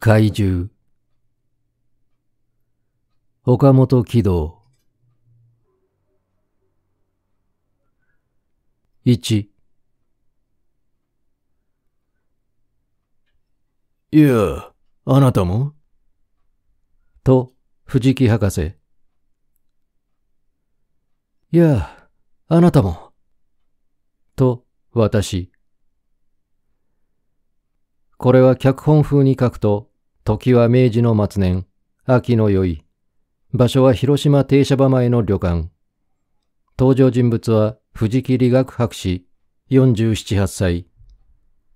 怪獣岡本喜道一いや、あなたもと、藤木博士。いや、あなたも。と、私。これは脚本風に書くと時は明治の末年、秋の宵。場所は広島停車場前の旅館。登場人物は藤木理学博士、47、8歳。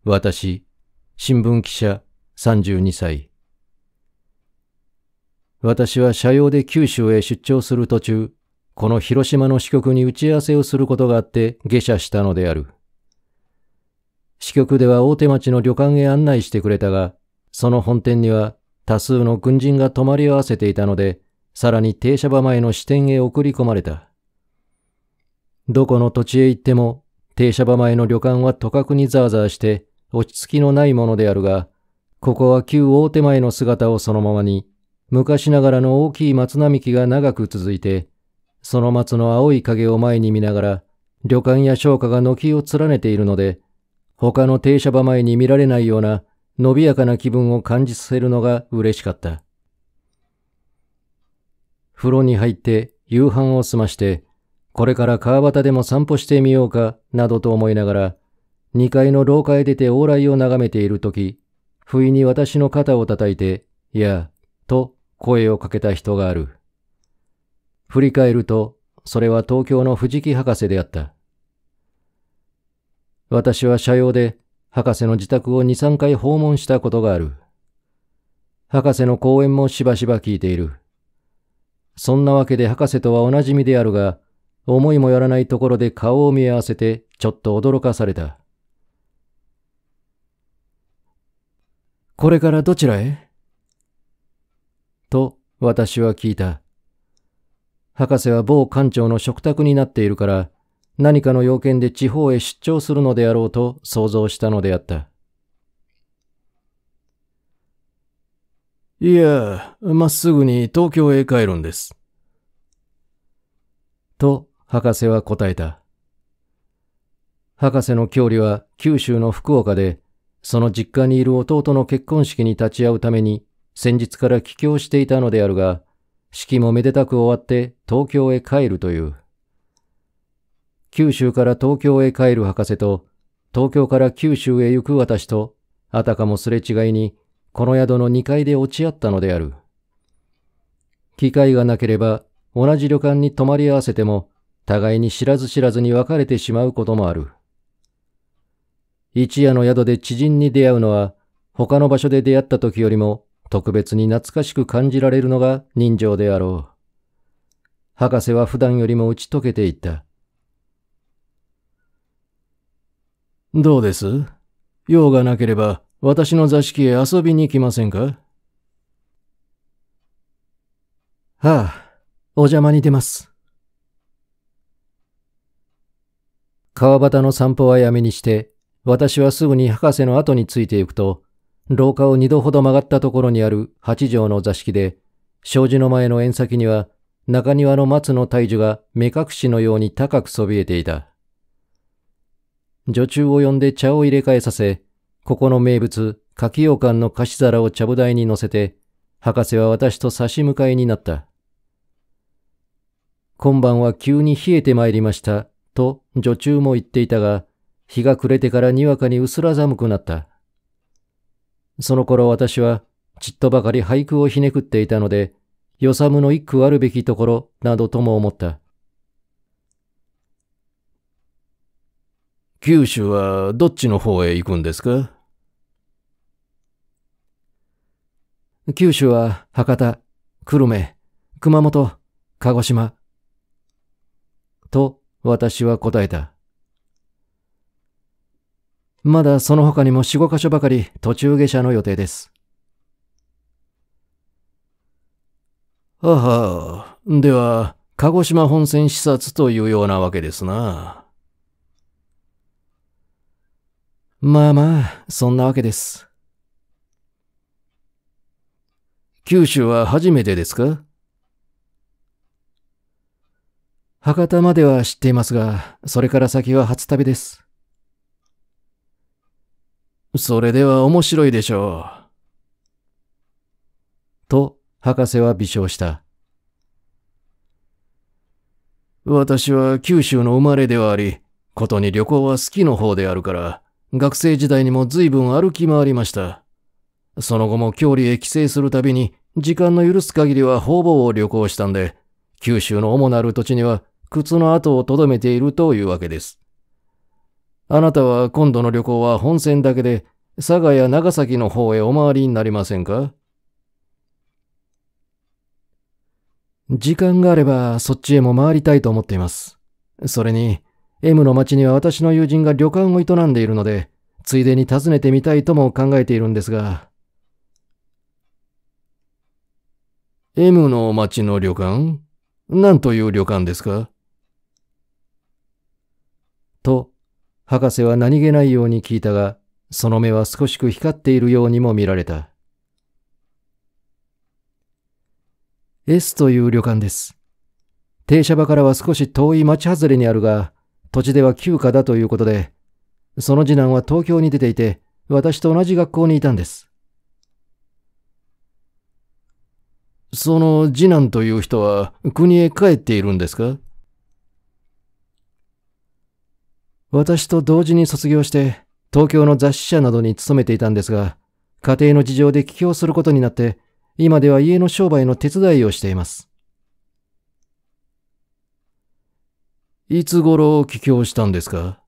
私、新聞記者、32歳。私は車用で九州へ出張する途中、この広島の支局に打ち合わせをすることがあって下車したのである。支局では大手町の旅館へ案内してくれたが、その本店には多数の軍人が泊まり合わせていたので、さらに停車場前の支店へ送り込まれた。どこの土地へ行っても、停車場前の旅館はとかくにザーザーして、落ち着きのないものであるが、ここは旧大手前の姿をそのままに、昔ながらの大きい松並木が長く続いて、その松の青い影を前に見ながら、旅館や商家が軒を連ねているので、他の停車場前に見られないような伸びやかな気分を感じさせるのが嬉しかった。風呂に入って夕飯を済まして、これから川端でも散歩してみようかなどと思いながら、2階の廊下へ出て往来を眺めているとき、不意に私の肩を叩いて、いや、と声をかけた人がある。振り返ると、それは東京の藤木博士であった。私は車用で博士の自宅を2、3回訪問したことがある。博士の講演もしばしば聞いている。そんなわけで博士とはおなじみであるが、思いもよらないところで顔を見合わせてちょっと驚かされた。これからどちらへと私は聞いた。博士は某館長の食卓になっているから、何かの要件で地方へ出張するのであろうと想像したのであった。いや、まっすぐに東京へ帰るんです。と、博士は答えた。博士の郷里は九州の福岡で、その実家にいる弟の結婚式に立ち会うために、先日から帰郷していたのであるが、式もめでたく終わって東京へ帰るという。九州から東京へ帰る博士と、東京から九州へ行く私と、あたかもすれ違いに、この宿の2階で落ち合ったのである。機会がなければ、同じ旅館に泊まり合わせても、互いに知らず知らずに別れてしまうこともある。一夜の宿で知人に出会うのは、他の場所で出会った時よりも特別に懐かしく感じられるのが人情であろう。博士は普段よりも打ち解けていった。どうです用がなければ私の座敷へ遊びに来ませんかはあ、お邪魔に出ます。川端の散歩はやめにして、私はすぐに博士の後について行くと、廊下を二度ほど曲がったところにある八畳の座敷で、障子の前の縁先には中庭の松の大樹が目隠しのように高くそびえていた。女中を呼んで茶を入れ替えさせ、ここの名物、柿羊羹の菓子皿を茶ぶ台に乗せて、博士は私と差し向かいになった。今晩は急に冷えてまいりました、と女中も言っていたが、日が暮れてからにわかに薄ら寒くなった。その頃私は、ちっとばかり俳句をひねくっていたので、よさむの一句あるべきところ、などとも思った。九州はどっちの方へ行くんですか九州は博多、久留米、熊本、鹿児島。と私は答えた。まだその他にも4、5箇所ばかり途中下車の予定です。あはでは、鹿児島本線視察というようなわけですな。まあまあ、そんなわけです。九州は初めてですか博多までは知っていますが、それから先は初旅です。それでは面白いでしょう。と、博士は微笑した。私は九州の生まれではあり、ことに旅行は好きの方であるから、学生時代にも随分歩き回りました。その後も郷里へ帰省するたびに、時間の許す限りは方々を旅行したんで、九州の主なる土地には靴の跡を留めているというわけです。あなたは今度の旅行は本線だけで、佐賀や長崎の方へお回りになりませんか時間があればそっちへも回りたいと思っています。それに、M の町には私の友人が旅館を営んでいるので、ついでに訪ねてみたいとも考えているんですが。M の町の旅館何という旅館ですかと、博士は何気ないように聞いたが、その目は少しく光っているようにも見られた。S という旅館です。停車場からは少し遠い町外れにあるが、土地では旧家だということで、その次男は東京に出ていて、私と同じ学校にいたんです。その次男という人は国へ帰っているんですか私と同時に卒業して、東京の雑誌社などに勤めていたんですが、家庭の事情で帰郷することになって、今では家の商売の手伝いをしています。いつ頃帰郷したんですか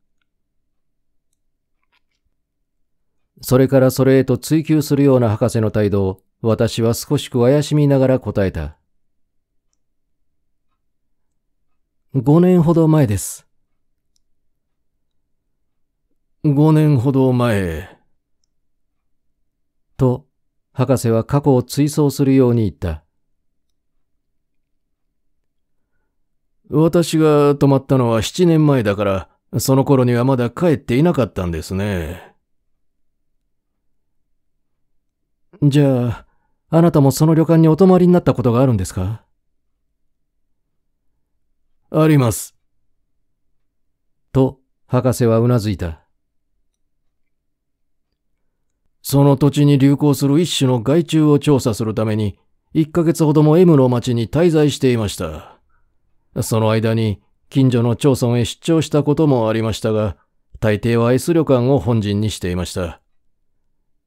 それからそれへと追求するような博士の態度を私は少しく怪しみながら答えた。5年ほど前です。5年ほど前。と、博士は過去を追走するように言った。私が泊まったのは7年前だから、その頃にはまだ帰っていなかったんですね。じゃあ、あなたもその旅館にお泊まりになったことがあるんですかあります。と、博士はうなずいた。その土地に流行する一種の害虫を調査するために、1ヶ月ほども M の町に滞在していました。その間に近所の町村へ出張したこともありましたが、大抵は S 旅館を本陣にしていました。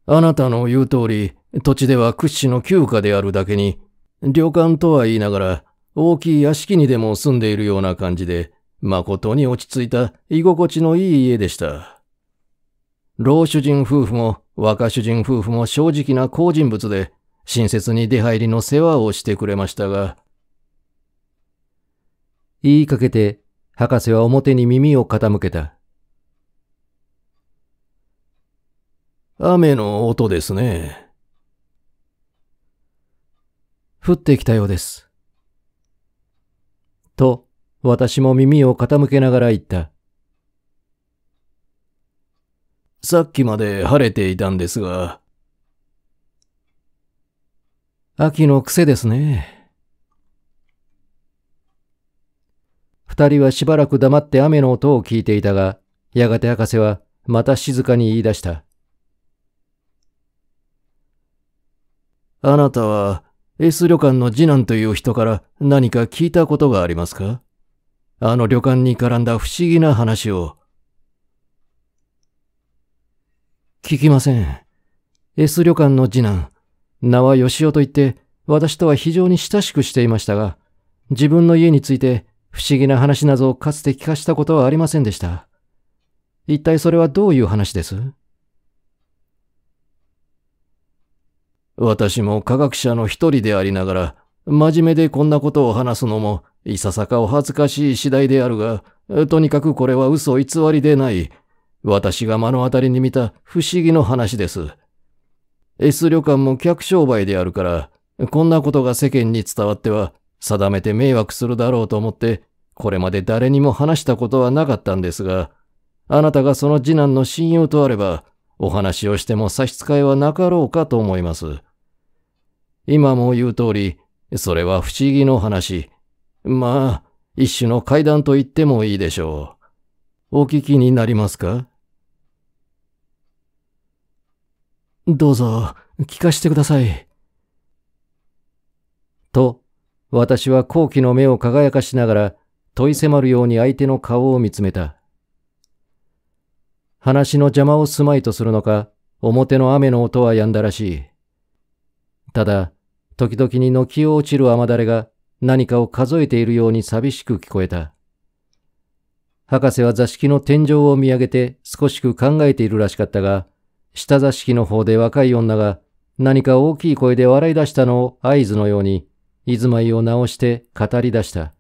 あなたの言う通り、土地では屈指の旧家であるだけに、旅館とは言いながら、大きい屋敷にでも住んでいるような感じで、誠に落ち着いた居心地のいい家でした。老主人夫婦も若主人夫婦も正直な好人物で、親切に出入りの世話をしてくれましたが、言いかけて、博士は表に耳を傾けた。雨の音ですね。降ってきたようです。と、私も耳を傾けながら言った。さっきまで晴れていたんですが。秋の癖ですね。二人はしばらく黙って雨の音を聞いていたが、やがて博士はまた静かに言い出した。あなたは、S 旅館の次男という人から何か聞いたことがありますかあの旅館に絡んだ不思議な話を。聞きません。S 旅館の次男、名は吉尾といって、私とは非常に親しくしていましたが、自分の家について不思議な話などかつて聞かしたことはありませんでした。一体それはどういう話です私も科学者の一人でありながら、真面目でこんなことを話すのも、いささかお恥ずかしい次第であるが、とにかくこれは嘘偽りでない。私が目の当たりに見た不思議の話です。S 旅館も客商売であるから、こんなことが世間に伝わっては定めて迷惑するだろうと思って、これまで誰にも話したことはなかったんですが、あなたがその次男の親友とあれば、お話をしても差し支えはなかろうかと思います。今も言う通り、それは不思議の話。まあ、一種の階段と言ってもいいでしょう。お聞きになりますかどうぞ、聞かせてください。と、私は好奇の目を輝かしながら問い迫るように相手の顔を見つめた。話の邪魔をすまいとするのか、表の雨の音は止んだらしい。ただ、時々に軒を落ちる雨だれが何かを数えているように寂しく聞こえた。博士は座敷の天井を見上げて少しく考えているらしかったが、下座敷の方で若い女が何か大きい声で笑い出したのを合図のように、居住まいを直して語り出した。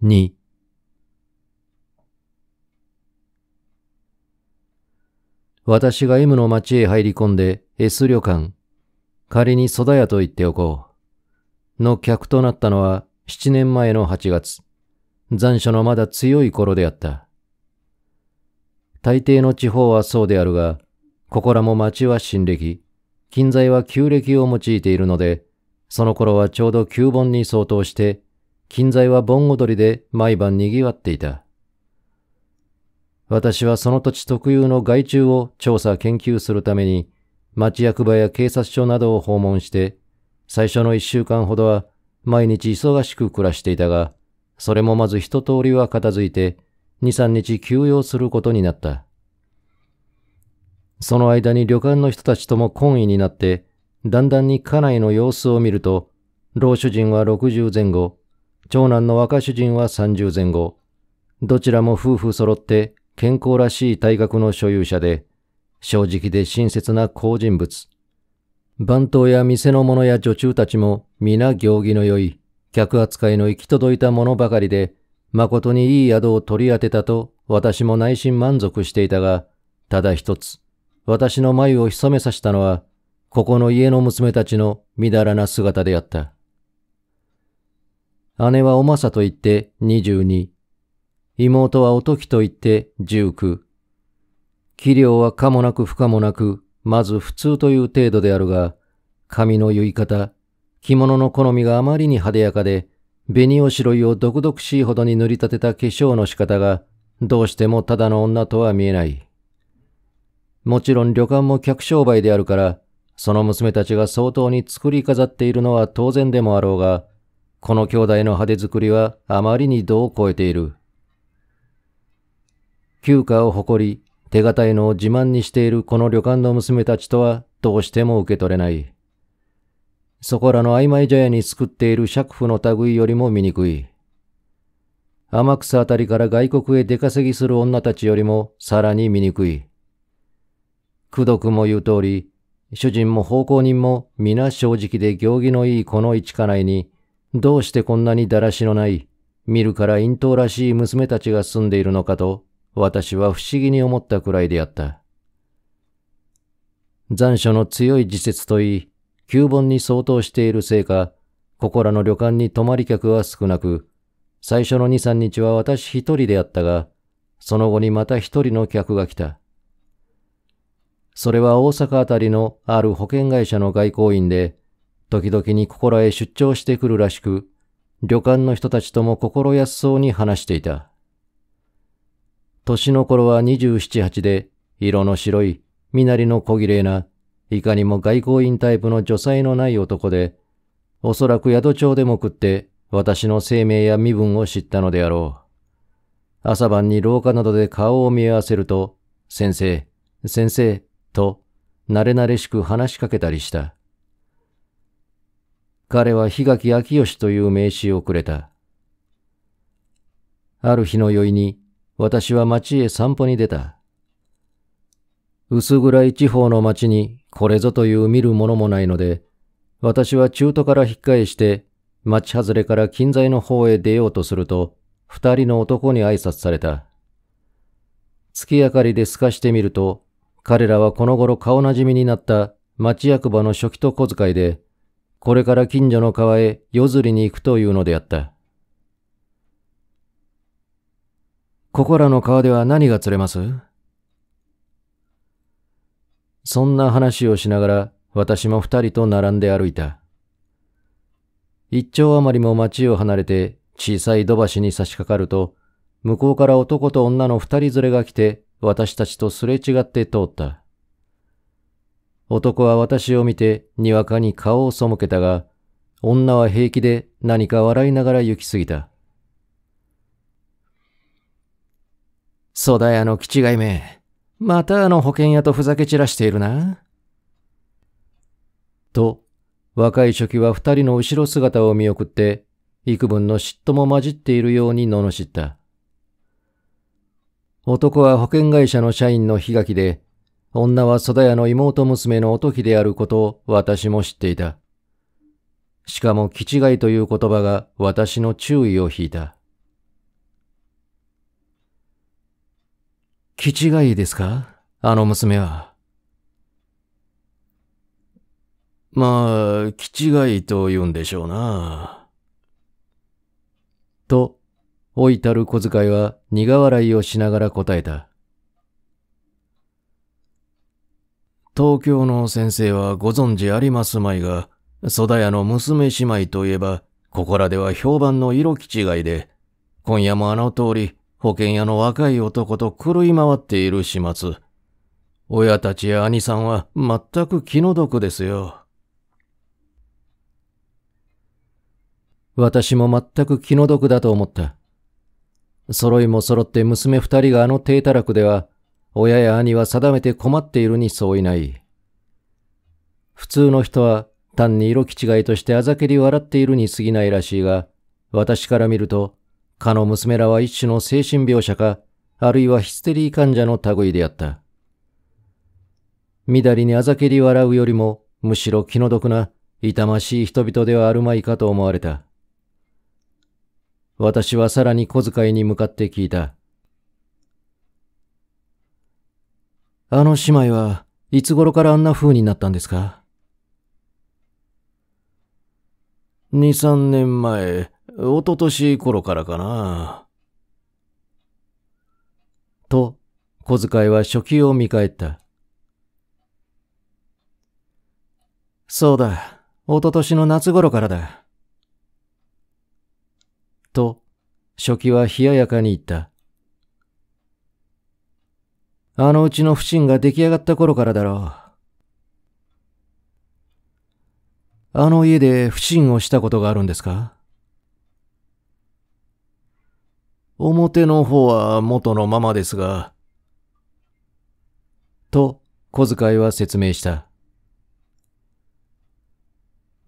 二。私が M の町へ入り込んで S 旅館、仮にソダ屋と言っておこう、の客となったのは7年前の8月、残暑のまだ強い頃であった。大抵の地方はそうであるが、ここらも町は新暦、近在は旧暦を用いているので、その頃はちょうど旧盆に相当して、近在は盆踊りで毎晩賑わっていた。私はその土地特有の害虫を調査研究するために、町役場や警察署などを訪問して、最初の一週間ほどは毎日忙しく暮らしていたが、それもまず一通りは片付いて、二三日休養することになった。その間に旅館の人たちとも懇意になって、だんだんに家内の様子を見ると、老主人は60前後、長男の若主人は30前後、どちらも夫婦揃って健康らしい体格の所有者で、正直で親切な好人物。番頭や店の者や女中たちも皆行儀の良い、客扱いの行き届いた者ばかりで、誠にいい宿を取り当てたと私も内心満足していたが、ただ一つ、私の眉を潜めさせたのは、ここの家の娘たちの乱らな姿であった。姉はおまさと言って22、妹はおときと言って19、器量はかもなく不可もなく、まず普通という程度であるが、髪の結い方、着物の好みがあまりに派手やかで、紅おしろいを毒々しいほどに塗り立てた化粧の仕方が、どうしてもただの女とは見えない。もちろん旅館も客商売であるから、その娘たちが相当に作り飾っているのは当然でもあろうが、この兄弟の派手作りはあまりに度を超えている。休暇を誇り、手堅いのを自慢にしているこの旅館の娘たちとはどうしても受け取れない。そこらの曖昧茶屋に作っている釈婦の類よりも醜い。天草あたりから外国へ出稼ぎする女たちよりもさらに醜い。くども言う通り、主人も奉公人も皆正直で行儀のいいこの一家内に、どうしてこんなにだらしのない、見るから陰頭らしい娘たちが住んでいるのかと、私は不思議に思ったくらいであった。残暑の強い時節といい、旧盆に相当しているせいか、ここらの旅館に泊まり客は少なく、最初の2、3日は私一人であったが、その後にまた一人の客が来た。それは大阪あたりのある保険会社の外交員で、時々にここらへ出張してくるらしく、旅館の人たちとも心安そうに話していた。年の頃は27、8で、色の白い、身なりの小綺麗な、いかにも外交員タイプの女才のない男で、おそらく宿帳でも食って私の生命や身分を知ったのであろう。朝晩に廊下などで顔を見合わせると、先生、先生、と、慣れ慣れしく話しかけたりした。彼は檜垣明義という名刺をくれた。ある日の酔いに、私は町へ散歩に出た。薄暗い地方の町にこれぞという見るものもないので、私は中途から引っ返して、町外れから近在の方へ出ようとすると、二人の男に挨拶された。月明かりで透かしてみると、彼らはこの頃顔なじみになった町役場の初期と小遣いで、これから近所の川へ夜釣りに行くというのであった。ここらの川では何が釣れますそんな話をしながら私も二人と並んで歩いた。一丁余りも町を離れて小さい土橋に差し掛かると、向こうから男と女の二人連れが来て私たちとすれ違って通った。男は私を見てにわかに顔を背けたが、女は平気で何か笑いながら行き過ぎた。ソダヤの気違いめ。またあの保険屋とふざけ散らしているな。と、若い初期は二人の後ろ姿を見送って、幾分の嫉妬も混じっているように罵った。男は保険会社の社員の檜垣で、女はソダ屋の妹娘のおときであることを私も知っていた。しかも、気違いという言葉が私の注意を引いた。気違いですかあの娘は。まあ、気違いと言うんでしょうな。と、老いたる小遣いは苦笑いをしながら答えた。東京の先生はご存知ありますまいが、ソダの娘姉妹といえば、ここらでは評判の色気違いで、今夜もあの通り、保険屋の若い男と狂い回っている始末。親たちや兄さんは全く気の毒ですよ。私も全く気の毒だと思った。揃いも揃って娘二人があの低たらくでは、親や兄は定めて困っているに相違ない。普通の人は単に色気違いとしてあざけり笑っているに過ぎないらしいが、私から見ると、かの娘らは一種の精神描写か、あるいはヒステリー患者の類であった。みだりにあざけり笑うよりも、むしろ気の毒な、痛ましい人々ではあるまいかと思われた。私はさらに小遣いに向かって聞いた。あの姉妹はいつ頃からあんな風になったんですか二三年前、一昨年頃からかな。と、小遣いは初期を見返った。そうだ、一昨年の夏頃からだ。と、初期は冷ややかに言った。あのうちの不審が出来上がった頃からだろう。あの家で不審をしたことがあるんですか表の方は元のままですが、と小遣いは説明した。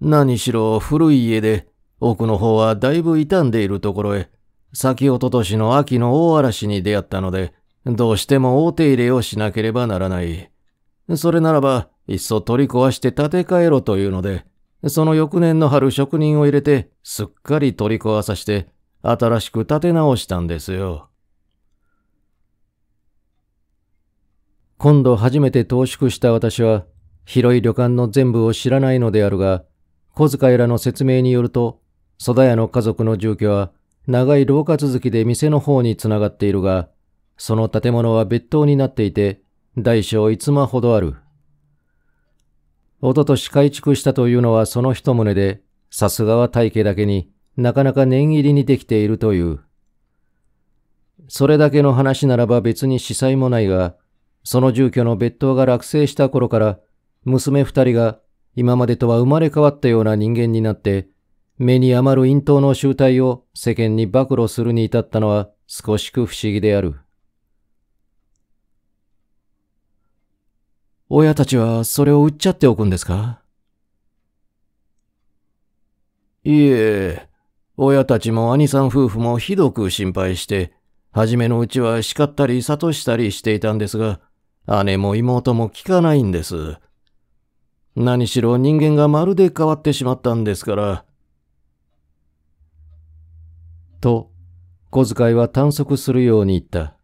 何しろ古い家で奥の方はだいぶ傷んでいるところへ、先おととしの秋の大嵐に出会ったので、どうしても大手入れをしなければならない。それならば、いっそ取り壊して建て替えろというので、その翌年の春職人を入れて、すっかり取り壊さして、新しく建て直したんですよ。今度初めて投縮した私は、広い旅館の全部を知らないのであるが、小遣いらの説明によると、定屋の家族の住居は長い廊下続きで店の方につながっているが、その建物は別棟になっていて、大小5間ほどある。おととし改築したというのはその一棟で、さすがは大家だけになかなか念入りにできているという。それだけの話ならば別に司祭もないが、その住居の別当が落成した頃から、娘二人が今までとは生まれ変わったような人間になって、目に余る陰頭の集体を世間に暴露するに至ったのは少しく不思議である。親たちはそれを売っちゃっておくんですかいえ、親たちも兄さん夫婦もひどく心配して、初めのうちは叱ったり諭したりしていたんですが、姉も妹も聞かないんです。何しろ人間がまるで変わってしまったんですから、と小遣いは短足するように言った。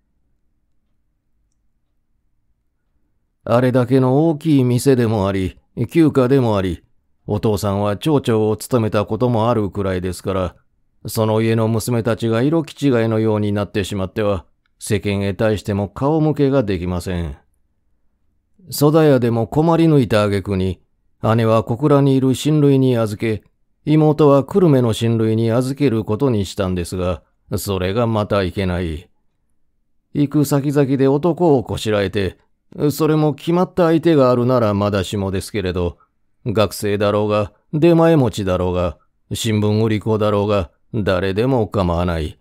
あれだけの大きい店でもあり、休暇でもあり、お父さんは町長を務めたこともあるくらいですから、その家の娘たちが色気違いのようになってしまっては、世間へ対しても顔向けができません。ソダ屋でも困り抜いた挙句に、姉は小倉にいる親類に預け、妹は久留米の親類に預けることにしたんですが、それがまたいけない。行く先々で男をこしらえて、それも決まった相手があるならまだしもですけれど、学生だろうが、出前持ちだろうが、新聞売り子だろうが、誰でも構わない。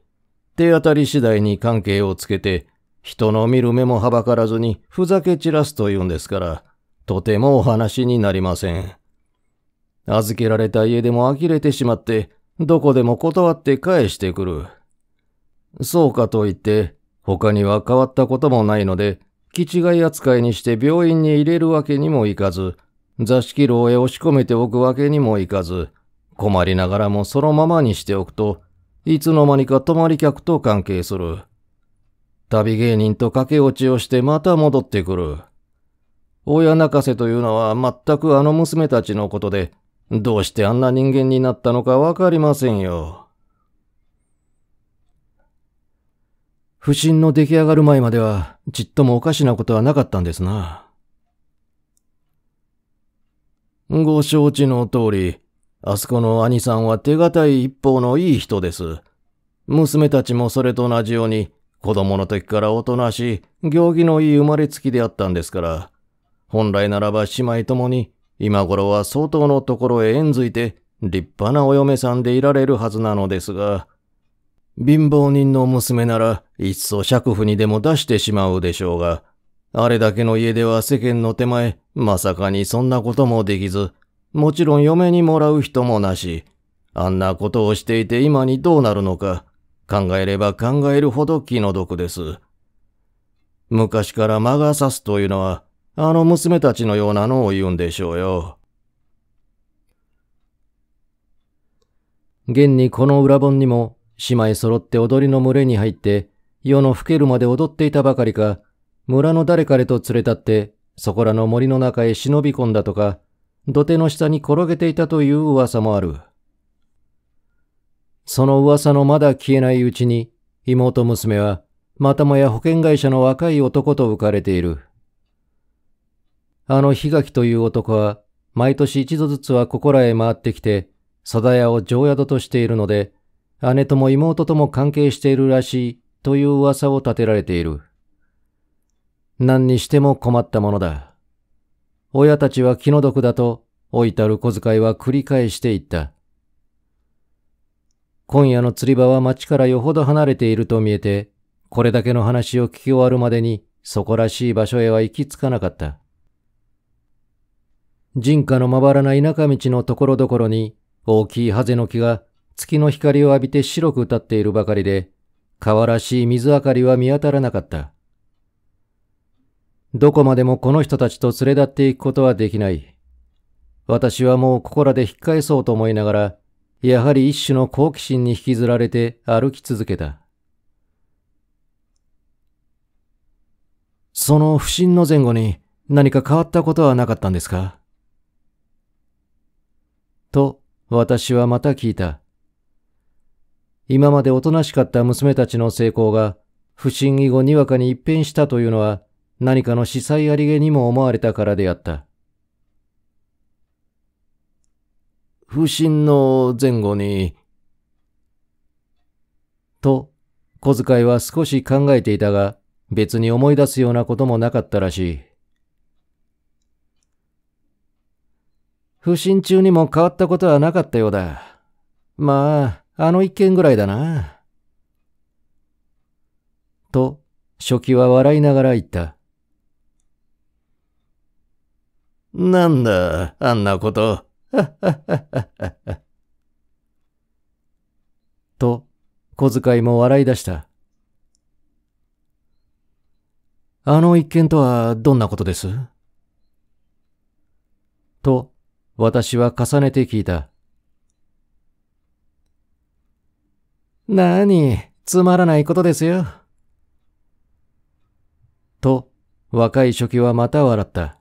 手当たり次第に関係をつけて、人の見る目もはばからずにふざけ散らすというんですから、とてもお話になりません。預けられた家でも呆れてしまって、どこでも断って返してくる。そうかと言って、他には変わったこともないので、気違い扱いにして病院に入れるわけにもいかず、座敷牢へ押し込めておくわけにもいかず、困りながらもそのままにしておくと、いつの間にか泊まり客と関係する。旅芸人と駆け落ちをしてまた戻ってくる。親泣かせというのは全くあの娘たちのことで、どうしてあんな人間になったのかわかりませんよ。不審の出来上がる前までは、ちっともおかしなことはなかったんですな。ご承知の通り、あそこの兄さんは手堅い一方のいい人です。娘たちもそれと同じように、子供の時からおとなしい、行儀のいい生まれつきであったんですから、本来ならば姉妹ともに今頃は相当のところへ縁づいて立派なお嫁さんでいられるはずなのですが、貧乏人の娘ならいっそ借婦にでも出してしまうでしょうが、あれだけの家では世間の手前、まさかにそんなこともできず、もちろん嫁にもらう人もなし、あんなことをしていて今にどうなるのか、考えれば考えるほど気の毒です。昔から魔が差すというのは、あの娘たちのようなのを言うんでしょうよ。現にこの裏本にも、姉妹揃って踊りの群れに入って、夜の更けるまで踊っていたばかりか、村の誰彼と連れ立って、そこらの森の中へ忍び込んだとか、土手の下に転げていたという噂もある。その噂のまだ消えないうちに、妹娘は、またもや保険会社の若い男と浮かれている。あの檜垣という男は、毎年一度ずつはここらへ回ってきて、定屋を常宿としているので、姉とも妹とも関係しているらしいという噂を立てられている。何にしても困ったものだ。親たちは気の毒だと、老いたる小遣いは繰り返していった。今夜の釣り場は町からよほど離れていると見えて、これだけの話を聞き終わるまでに、そこらしい場所へは行き着かなかった。人家のまばらな田舎道のところどころに大きいハゼの木が月の光を浴びて白く立っているばかりで、川らしい水明かりは見当たらなかった。どこまでもこの人たちと連れ立っていくことはできない。私はもうここらで引っ返そうと思いながら、やはり一種の好奇心に引きずられて歩き続けた。その不審の前後に何か変わったことはなかったんですかと私はまた聞いた。今までおとなしかった娘たちの成功が不審議後にわかに一変したというのは何かの司祭ありげにも思われたからであった。不審の前後に、と、小遣いは少し考えていたが、別に思い出すようなこともなかったらしい。不審中にも変わったことはなかったようだ。まあ、あの一件ぐらいだな。と、初期は笑いながら言った。なんだ、あんなこと。と、小遣いも笑い出した。あの一件とはどんなことですと、私は重ねて聞いた。なに、つまらないことですよ。と、若い初期はまた笑った。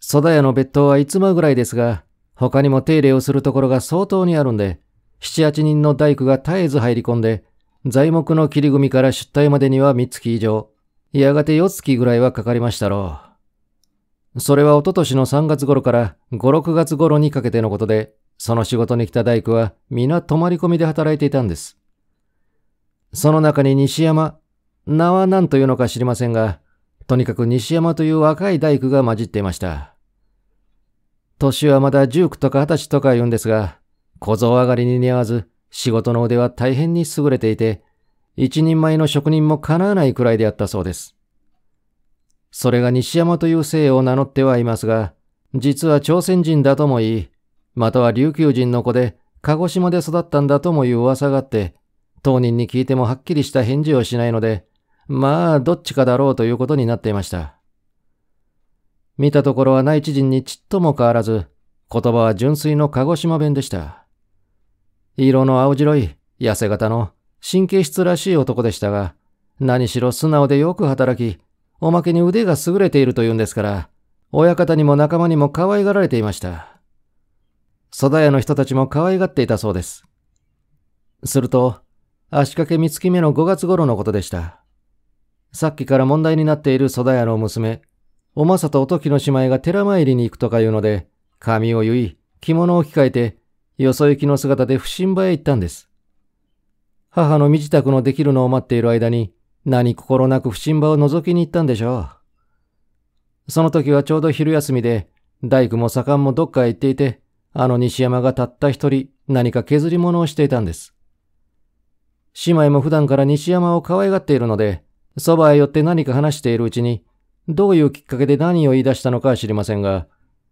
袖ダの別当はいつまぐらいですが、他にも手入れをするところが相当にあるんで、七八人の大工が絶えず入り込んで、材木の切り組から出体までには三月以上、やがて四月ぐらいはかかりましたろう。それはおととしの3月頃から5、6月頃にかけてのことで、その仕事に来た大工は皆泊まり込みで働いていたんです。その中に西山、名は何というのか知りませんが、とにかく西山という若い大工が混じっていました。年はまだ19とか20歳とか言うんですが、小僧上がりに似合わず、仕事の腕は大変に優れていて、一人前の職人も叶わないくらいであったそうです。それが西山という姓を名乗ってはいますが、実は朝鮮人だとも言い、または琉球人の子で、鹿児島で育ったんだともいう噂があって、当人に聞いてもはっきりした返事をしないので、まあ、どっちかだろうということになっていました。見たところは内地人にちっとも変わらず、言葉は純粋の鹿児島弁でした。色の青白い、痩せ型の神経質らしい男でしたが、何しろ素直でよく働き、おまけに腕が優れているというんですから、親方にも仲間にも可愛がられていました。蘇田屋の人たちも可愛がっていたそうです。すると、足掛け三月目の5月頃のことでした。さっきから問題になっている蘇田屋の娘、おまさとおときの姉妹が寺参りに行くとか言うので、髪を結い、着物を着替えて、よそ行きの姿で不審場へ行ったんです。母の身支度のできるのを待っている間に、何心なく不審場を覗きに行ったんでしょう。その時はちょうど昼休みで、大工も左官もどっかへ行っていて、あの西山がたった一人何か削り物をしていたんです。姉妹も普段から西山を可愛がっているので、そばへ寄って何か話しているうちに、どういうきっかけで何を言い出したのかは知りませんが、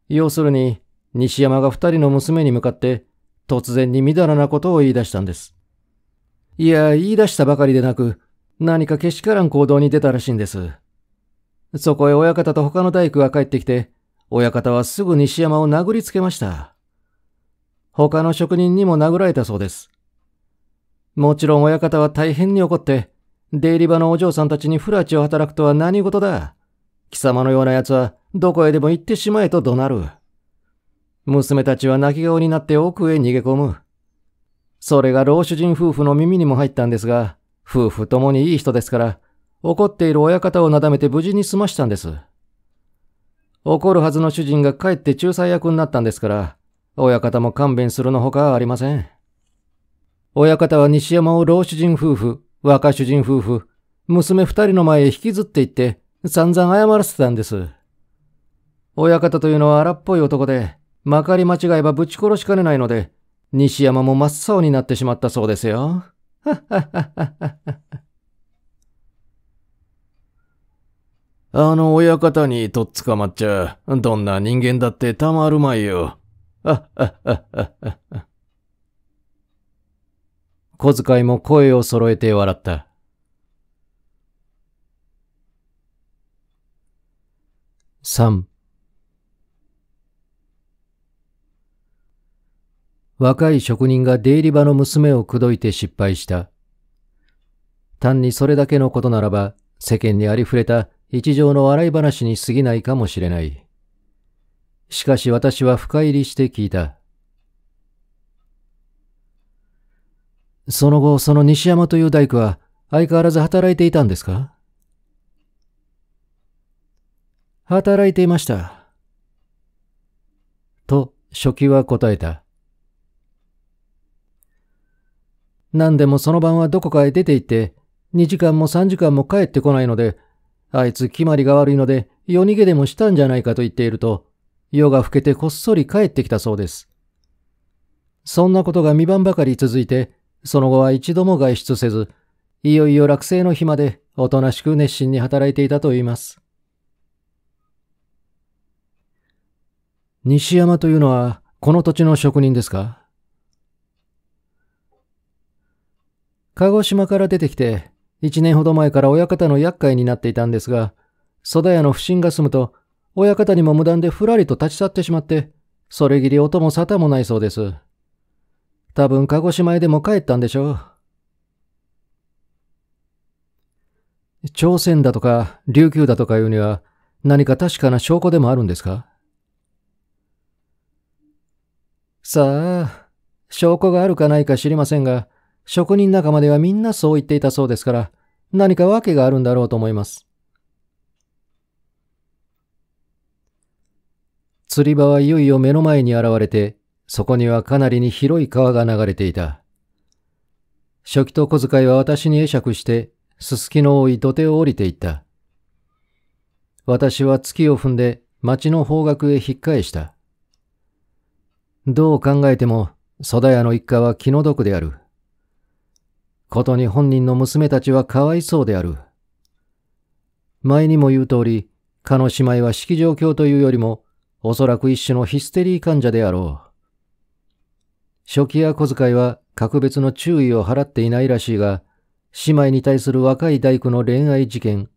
要するに、西山が二人の娘に向かって、突然にみだらなことを言い出したんです。いや、言い出したばかりでなく、何かけしからん行動に出たらしいんです。そこへ親方と他の大工が帰ってきて、親方はすぐ西山を殴りつけました。他の職人にも殴られたそうです。もちろん親方は大変に怒って、出入り場のお嬢さんたちに不埒を働くとは何事だ。貴様のような奴はどこへでも行ってしまえと怒鳴る。娘たちは泣き顔になって奥へ逃げ込む。それが老主人夫婦の耳にも入ったんですが、夫婦ともにいい人ですから、怒っている親方をなだめて無事に済ましたんです。怒るはずの主人が帰って仲裁役になったんですから、親方も勘弁するのほかありません。親方は西山を老主人夫婦、若主人夫婦、娘二人の前へ引きずっていって、散々謝らせたんです。親方というのは荒っぽい男で、まかり間違えばぶち殺しかねないので、西山も真っ青になってしまったそうですよ。あの親方にとっ捕まっちゃ、どんな人間だってたまるまいよ。小遣いも声を揃えて笑った。3若い職人が出入り場の娘を口説いて失敗した。単にそれだけのことならば、世間にありふれた一条の笑い話に過ぎないかもしれない。しかし私は深入りして聞いた。その後、その西山という大工は相変わらず働いていたんですか働いていました。と、初期は答えた。何でもその晩はどこかへ出て行って、2時間も3時間も帰ってこないので、あいつ決まりが悪いので夜逃げでもしたんじゃないかと言っていると、夜が更けてこっそり帰ってきたそうです。そんなことが未晩ばかり続いて、その後は一度も外出せず、いよいよ落成の日までおとなしく熱心に働いていたといいます。西山というのは、この土地の職人ですか鹿児島から出てきて、一年ほど前から親方の厄介になっていたんですが、蘇ダ屋の不審が済むと、親方にも無断でふらりと立ち去ってしまって、それぎり音も沙汰もないそうです。多分鹿児島へでも帰ったんでしょう。朝鮮だとか琉球だとかいうには何か確かな証拠でもあるんですかさあ、証拠があるかないか知りませんが、職人仲間ではみんなそう言っていたそうですから、何か訳があるんだろうと思います。釣り場はいよいよ目の前に現れて、そこにはかなりに広い川が流れていた。初期と小遣いは私に会釈して、すすきの多い土手を降りていった。私は月を踏んで町の方角へ引っ返した。どう考えても、ソダ屋の一家は気の毒である。ことに本人の娘たちはかわいそうである。前にも言う通り、かの姉妹は式状況というよりも、おそらく一種のヒステリー患者であろう。初期や小遣いは格別の注意を払っていないらしいが、姉妹に対する若い大工の恋愛事件、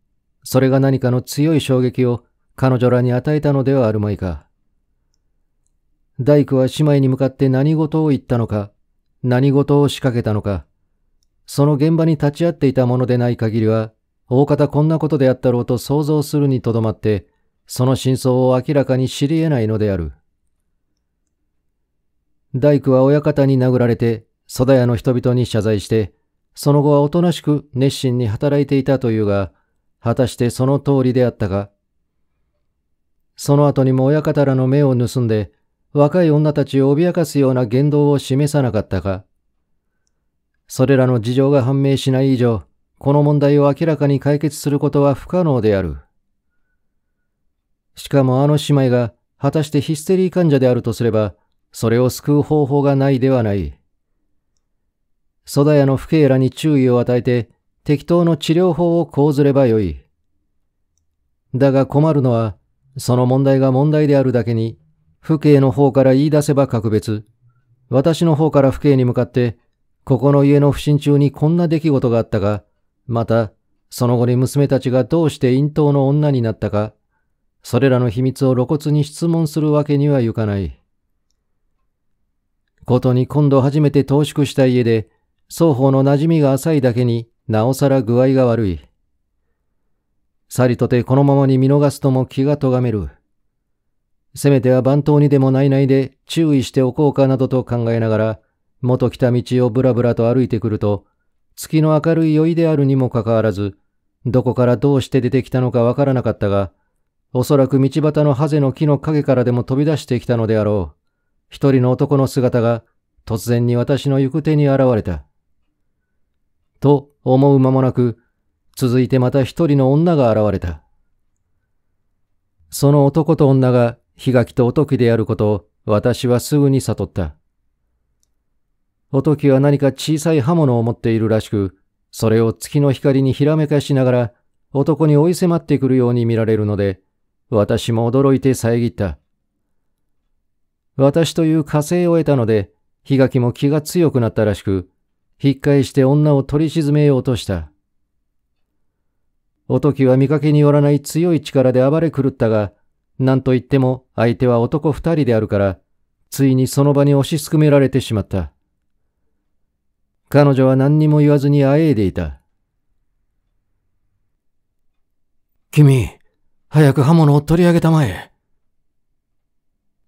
それが何かの強い衝撃を彼女らに与えたのではあるまいか。大工は姉妹に向かって何事を言ったのか、何事を仕掛けたのか、その現場に立ち会っていたものでない限りは、大方こんなことであったろうと想像するにとどまって、その真相を明らかに知り得ないのである。大工は親方に殴られて、蘇ダ屋の人々に謝罪して、その後はおとなしく熱心に働いていたというが、果たしてその通りであったか。その後にも親方らの目を盗んで、若い女たちを脅かすような言動を示さなかったか。それらの事情が判明しない以上、この問題を明らかに解決することは不可能である。しかもあの姉妹が果たしてヒステリー患者であるとすれば、それを救う方法がないではない。ソダヤの父兄らに注意を与えて、適当の治療法を講ずればよい。だが困るのは、その問題が問題であるだけに、父兄の方から言い出せば格別、私の方から父兄に向かってここの家の不審中にこんな出来事があったが、また、その後に娘たちがどうして陰頭の女になったか、それらの秘密を露骨に質問するわけにはいかない。ことに今度初めて投縮した家で、双方の馴染みが浅いだけになおさら具合が悪い。さりとてこのままに見逃すとも気が咎める。せめては番頭にでもないないで注意しておこうかなどと考えながら、元来た道をぶらぶらと歩いてくると、月の明るい酔いであるにもかかわらず、どこからどうして出てきたのかわからなかったが、おそらく道端のハゼの木の陰からでも飛び出してきたのであろう。一人の男の姿が、突然に私の行く手に現れた。と思う間もなく、続いてまた一人の女が現れた。その男と女が、日垣とおときであることを私はすぐに悟った。おときは何か小さい刃物を持っているらしく、それを月の光にひらめかしながら、男に追い迫ってくるように見られるので、私も驚いて遮った。私という火星を得たので、日垣も気が強くなったらしく、引っ返して女を取り沈めようとした。おときは見かけによらない強い力で暴れ狂ったが、なんといっても相手は男二人であるから、ついにその場に押しすくめられてしまった。彼女は何にも言わずにあえいでいた。君、早く刃物を取り上げたまえ。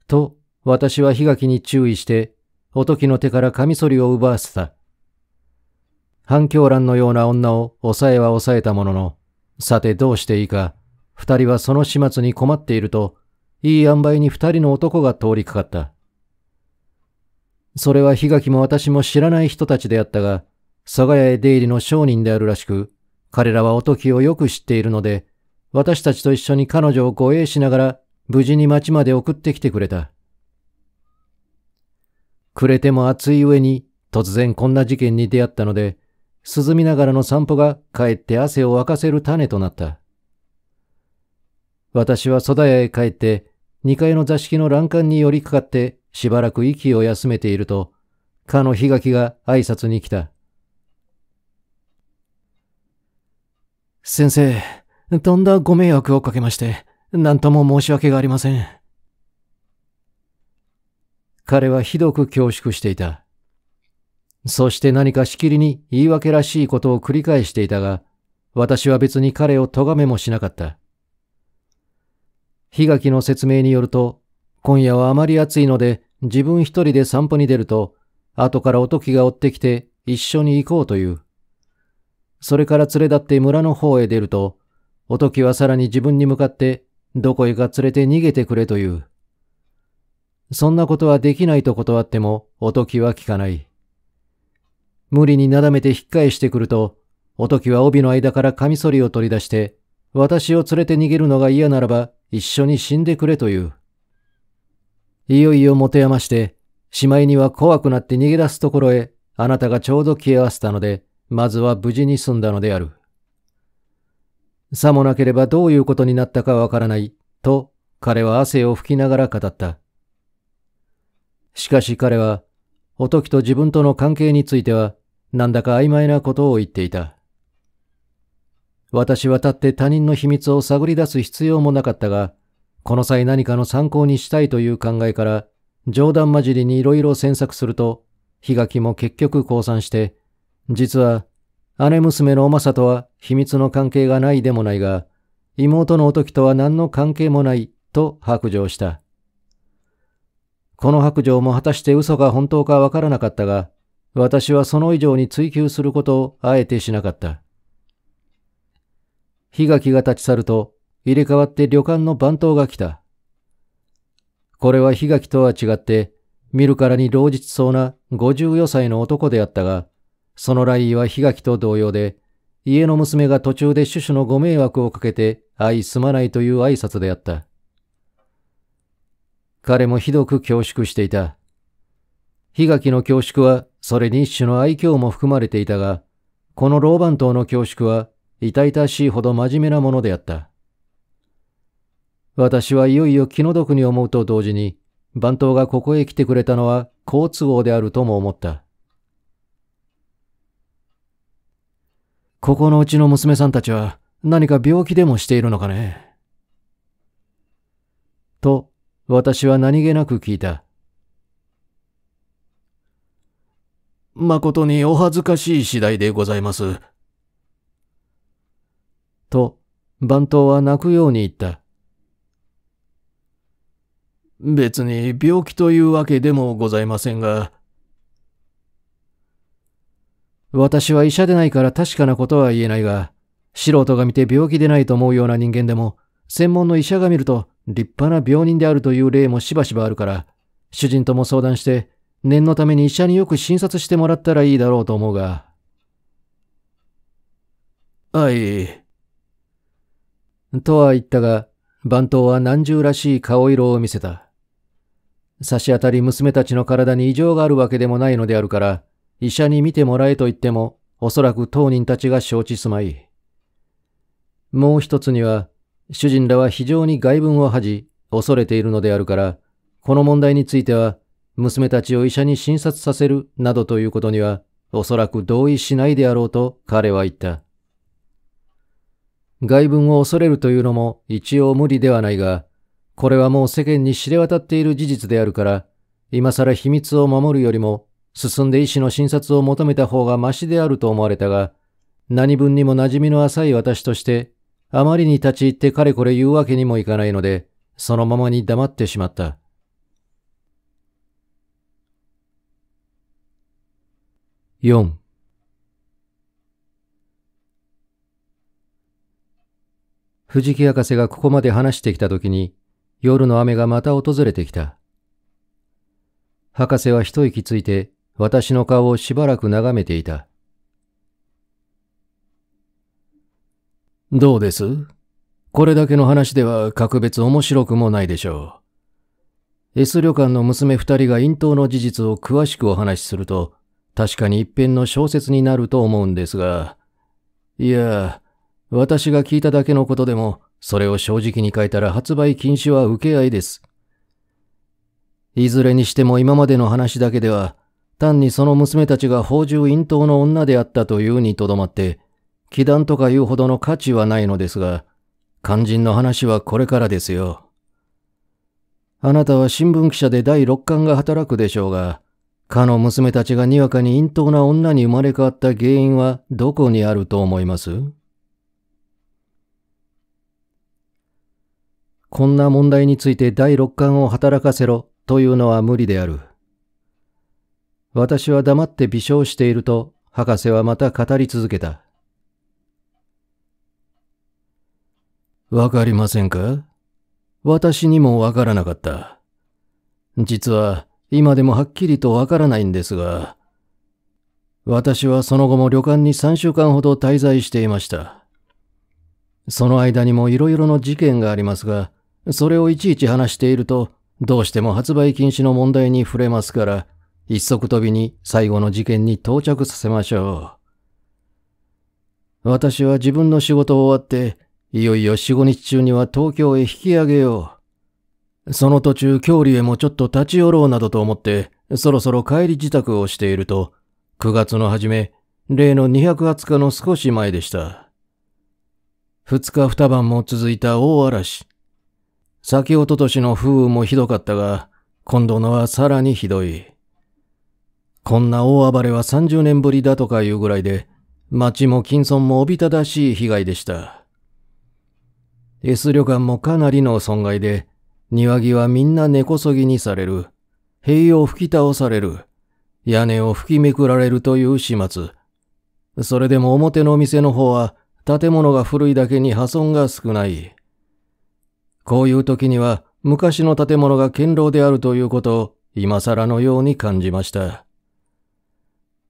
と、私は檜垣に注意して、おときの手からカミソリを奪わせた。反響乱のような女を抑えは抑えたものの、さてどうしていいか、二人はその始末に困っていると、いい塩梅に二人の男が通りかかった。それは檜垣も私も知らない人たちであったが、佐賀屋へ出入りの商人であるらしく、彼らはおときをよく知っているので、私たちと一緒に彼女を護衛しながら、無事に町まで送ってきてくれた。くれても暑い上に、突然こんな事件に出会ったので、涼みながらの散歩が帰って汗を沸かせる種となった。私は蘇田屋へ帰って、2階の座敷の欄干に寄りかかってしばらく息を休めていると、かの日垣が挨拶に来た。先生、とんだご迷惑をかけまして、何とも申し訳がありません。彼はひどく恐縮していた。そして何かしきりに言い訳らしいことを繰り返していたが、私は別に彼を咎めもしなかった。日垣の説明によると、今夜はあまり暑いので、自分一人で散歩に出ると、後からおときが追ってきて一緒に行こうという。それから連れ立って村の方へ出ると、おときはさらに自分に向かって、どこへか連れて逃げてくれという。そんなことはできないと断っても、おときは聞かない。無理になだめて引っ返してくると、おときは帯の間からカミソリを取り出して、私を連れて逃げるのが嫌ならば、一緒に死んでくれという。いよいよ持て余して、しまいには怖くなって逃げ出すところへ、あなたがちょうど消え合わせたので、まずは無事に済んだのである。さもなければどういうことになったかわからない、と彼は汗を拭きながら語った。しかし彼は、おときと自分との関係については、なんだか曖昧なことを言っていた。私は立って他人の秘密を探り出す必要もなかったが、この際何かの参考にしたいという考えから、冗談交じりにいろいろ詮索すると、日垣も結局降参して、実は、姉娘のおまさとは秘密の関係がないでもないが、妹のおときとは何の関係もないと白状した。この白状も果たして嘘か本当かわからなかったが、私はその以上に追求することをあえてしなかった。日垣が立ち去ると、入れ替わって旅館の番頭が来た。これは悲垣とは違って、見るからに老実そうな54歳の男であったが、その来意は悲垣と同様で、家の娘が途中で主主のご迷惑をかけて愛すまないという挨拶であった。彼もひどく恐縮していた。悲垣の恐縮は、それに一種の愛嬌も含まれていたが、この老番頭の恐縮は、痛々しいほど真面目なものであった。私はいよいよ気の毒に思うと同時に、番頭がここへ来てくれたのは好都合であるとも思った。ここのうちの娘さんたちは何か病気でもしているのかねと、私は何気なく聞いた。誠にお恥ずかしい次第でございます。と、番頭は泣くように言った。別に病気というわけでもございませんが。私は医者でないから確かなことは言えないが、素人が見て病気でないと思うような人間でも、専門の医者が見ると立派な病人であるという例もしばしばあるから、主人とも相談して、念のために医者によく診察してもらったらいいだろうと思うが。はい。とは言ったが、番頭は何重らしい顔色を見せた。差し当たり娘たちの体に異常があるわけでもないのであるから、医者に見てもらえと言っても、おそらく当人たちが承知すまい。もう一つには、主人らは非常に外分を恥じ、恐れているのであるから、この問題については、娘たちを医者に診察させるなどということには、おそらく同意しないであろうと彼は言った。外分を恐れるというのも一応無理ではないが、これはもう世間に知れ渡っている事実であるから、今更秘密を守るよりも、進んで医師の診察を求めた方がましであると思われたが、何分にも馴染みの浅い私として、あまりに立ち入ってかれこれ言うわけにもいかないので、そのままに黙ってしまった。4藤木博士がここまで話してきたときに、夜の雨がまた訪れてきた。博士は一息ついて私の顔をしばらく眺めていた。どうですこれだけの話では格別面白くもないでしょう。S 旅館の娘二人が陰頭の事実を詳しくお話しすると、確かに一辺の小説になると思うんですが、いや、私が聞いただけのことでも、それを正直に書いたら発売禁止は受け合いです。いずれにしても今までの話だけでは、単にその娘たちが宝珠隠頭の女であったというにとどまって、気談とか言うほどの価値はないのですが、肝心の話はこれからですよ。あなたは新聞記者で第六感が働くでしょうが、かの娘たちがにわかに陰頭な女に生まれ変わった原因はどこにあると思いますこんな問題について第六感を働かせろというのは無理である。私は黙って微笑していると博士はまた語り続けた。わかりませんか私にもわからなかった。実は今でもはっきりとわからないんですが、私はその後も旅館に3週間ほど滞在していました。その間にも色々の事件がありますが、それをいちいち話していると、どうしても発売禁止の問題に触れますから、一足飛びに最後の事件に到着させましょう。私は自分の仕事を終わって、いよいよ4、5日中には東京へ引き上げよう。その途中、郷里へもちょっと立ち寄ろうなどと思って、そろそろ帰り自宅をしていると、9月の初め、例の220日の少し前でした。2日2晩も続いた大嵐。先おととしの風雨もひどかったが、今度のはさらにひどい。こんな大暴れは30年ぶりだとかいうぐらいで、町も金村もおびただしい被害でした。S 旅館もかなりの損害で、庭木はみんな根こそぎにされる。塀を吹き倒される。屋根を吹きめくられるという始末。それでも表の店の方は建物が古いだけに破損が少ない。こういう時には昔の建物が堅牢であるということを今更のように感じました。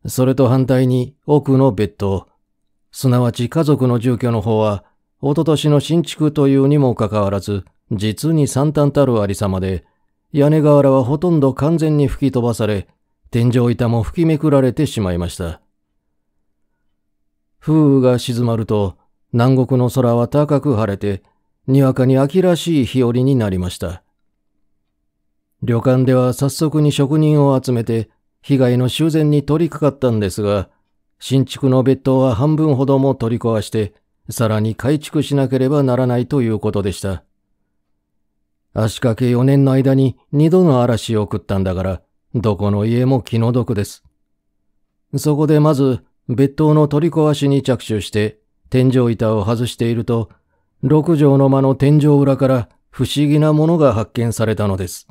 それと反対に奥の別棟、すなわち家族の住居の方は、おととしの新築というにもかかわらず、実に惨憺たるありさまで、屋根瓦はほとんど完全に吹き飛ばされ、天井板も吹きめくられてしまいました。風雨が静まると、南国の空は高く晴れて、にわかに秋らしい日和になりました。旅館では早速に職人を集めて被害の修繕に取り掛かったんですが、新築の別棟は半分ほども取り壊して、さらに改築しなければならないということでした。足掛け4年の間に2度の嵐を食ったんだから、どこの家も気の毒です。そこでまず、別棟の取り壊しに着手して、天井板を外していると、六条の間の天井裏から不思議なものが発見されたのです。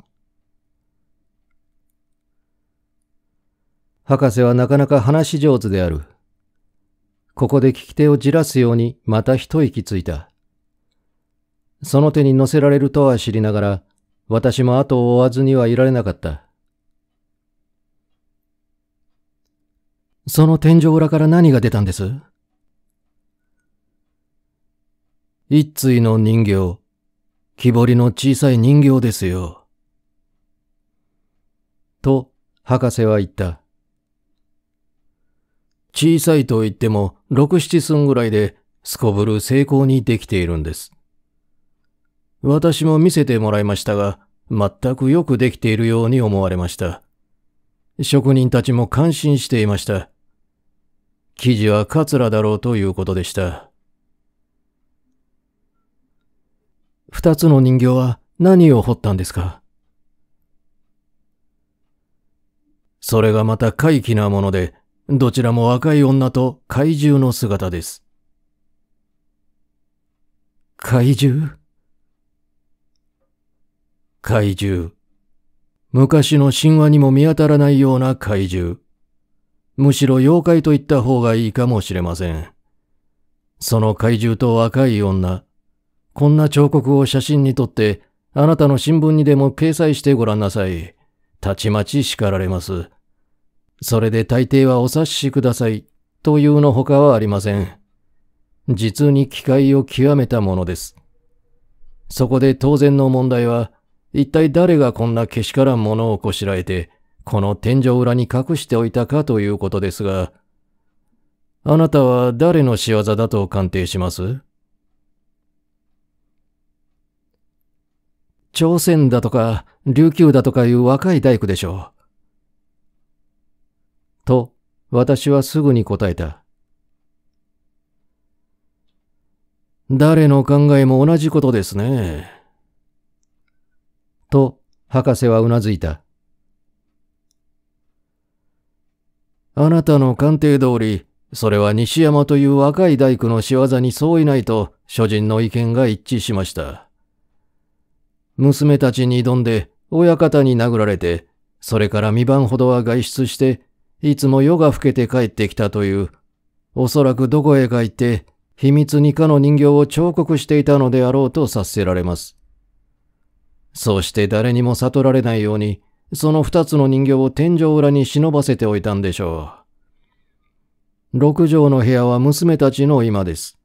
博士はなかなか話し上手である。ここで聞き手をじらすようにまた一息ついた。その手に乗せられるとは知りながら、私も後を追わずにはいられなかった。その天井裏から何が出たんです一対の人形、木彫りの小さい人形ですよ。と、博士は言った。小さいと言っても、六七寸ぐらいで、すこぶる精巧にできているんです。私も見せてもらいましたが、全くよくできているように思われました。職人たちも感心していました。生地はカツラだろうということでした。二つの人形は何を彫ったんですかそれがまた怪奇なもので、どちらも若い女と怪獣の姿です。怪獣怪獣。昔の神話にも見当たらないような怪獣。むしろ妖怪と言った方がいいかもしれません。その怪獣と若い女、こんな彫刻を写真に撮って、あなたの新聞にでも掲載してごらんなさい。たちまち叱られます。それで大抵はお察しください、というのほかはありません。実に機会を極めたものです。そこで当然の問題は、一体誰がこんなけしからんものをこしらえて、この天井裏に隠しておいたかということですが、あなたは誰の仕業だと鑑定します朝鮮だとか琉球だとかいう若い大工でしょう。と、私はすぐに答えた。誰の考えも同じことですね。と、博士はうなずいた。あなたの鑑定通り、それは西山という若い大工の仕業に相違ないと、諸人の意見が一致しました。娘たちに挑んで、親方に殴られて、それから2晩ほどは外出して、いつも夜が更けて帰ってきたという、おそらくどこへか行って、秘密にかの人形を彫刻していたのであろうと察せられます。そうして誰にも悟られないように、その二つの人形を天井裏に忍ばせておいたんでしょう。六畳の部屋は娘たちの今です。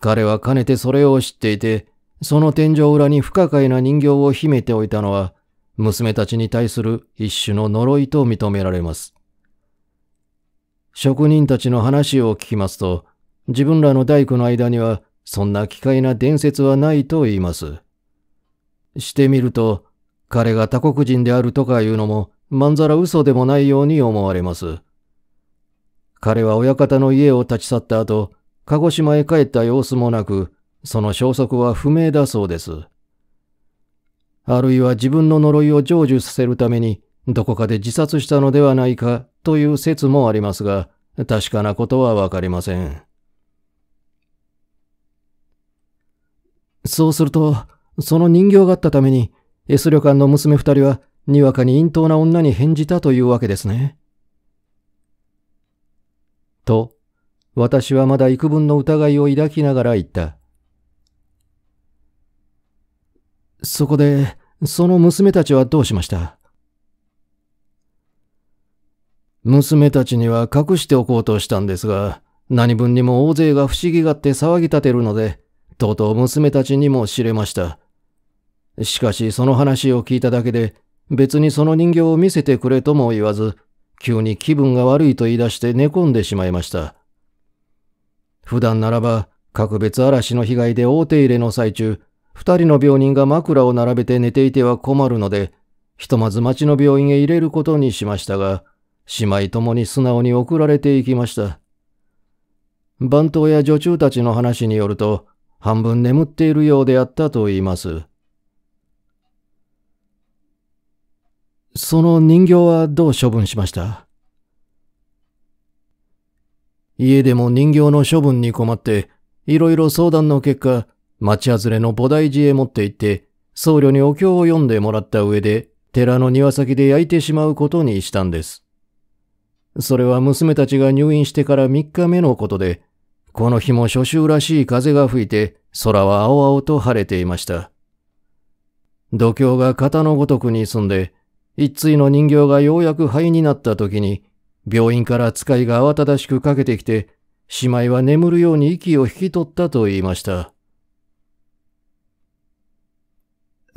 彼はかねてそれを知っていて、その天井裏に不可解な人形を秘めておいたのは、娘たちに対する一種の呪いと認められます。職人たちの話を聞きますと、自分らの大工の間には、そんな奇怪な伝説はないと言います。してみると、彼が他国人であるとかいうのも、まんざら嘘でもないように思われます。彼は親方の家を立ち去った後、鹿児島へ帰った様子もなく、その消息は不明だそうです。あるいは自分の呪いを成就させるために、どこかで自殺したのではないかという説もありますが、確かなことはわかりません。そうすると、その人形があったために、S 旅館の娘二人は、にわかに陰頭な女に返事たというわけですね。と、私はまだ幾分の疑いを抱きながら言った。そこで、その娘たちはどうしました娘たちには隠しておこうとしたんですが、何分にも大勢が不思議がって騒ぎ立てるので、とうとう娘たちにも知れました。しかしその話を聞いただけで、別にその人形を見せてくれとも言わず、急に気分が悪いと言い出して寝込んでしまいました。普段ならば、格別嵐の被害で大手入れの最中、二人の病人が枕を並べて寝ていては困るので、ひとまず町の病院へ入れることにしましたが、姉妹ともに素直に送られていきました。番頭や女中たちの話によると、半分眠っているようであったと言います。その人形はどう処分しました家でも人形の処分に困って、いろいろ相談の結果、町外れの菩提寺へ持って行って、僧侶にお経を読んでもらった上で、寺の庭先で焼いてしまうことにしたんです。それは娘たちが入院してから3日目のことで、この日も初秋らしい風が吹いて、空は青々と晴れていました。度胸が型のごとくに住んで、一対の人形がようやく灰になった時に、病院から使いが慌ただしくかけてきて、姉妹は眠るように息を引き取ったと言いました。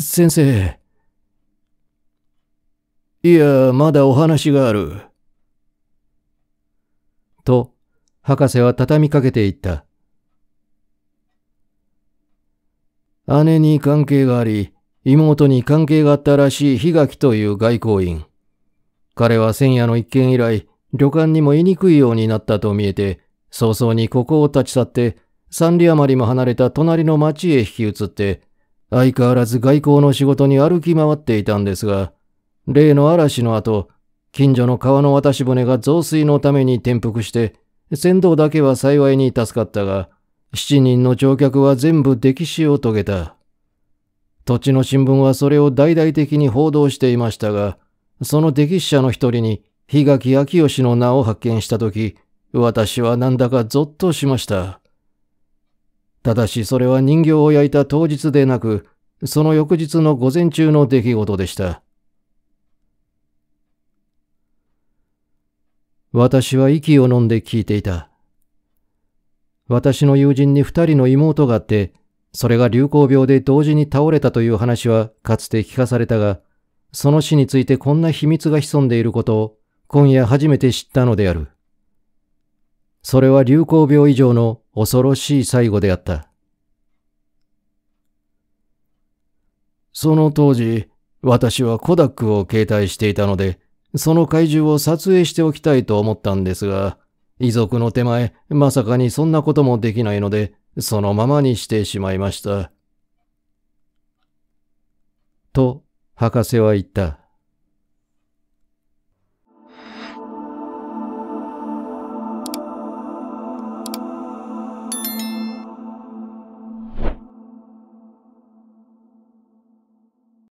先生。いや、まだお話がある。と、博士は畳みかけていった。姉に関係があり、妹に関係があったらしい檜垣という外交員。彼は千夜の一件以来、旅館にも居にくいようになったと見えて、早々にここを立ち去って、三里余りも離れた隣の町へ引き移って、相変わらず外交の仕事に歩き回っていたんですが、例の嵐の後、近所の川の渡し船が増水のために転覆して、船頭だけは幸いに助かったが、7人の乗客は全部溺死を遂げた。土地の新聞はそれを大々的に報道していましたが、その溺死者の一人に檜垣明義の名を発見したとき、私はなんだかゾッとしました。ただしそれは人形を焼いた当日でなく、その翌日の午前中の出来事でした。私は息を呑んで聞いていた。私の友人に二人の妹があって、それが流行病で同時に倒れたという話はかつて聞かされたが、その死についてこんな秘密が潜んでいることを今夜初めて知ったのである。それは流行病以上の恐ろしい最後であった。その当時、私はコダックを携帯していたので、その怪獣を撮影しておきたいと思ったんですが、遺族の手前、まさかにそんなこともできないので、そのままにしてしまいました。と、博士は言った。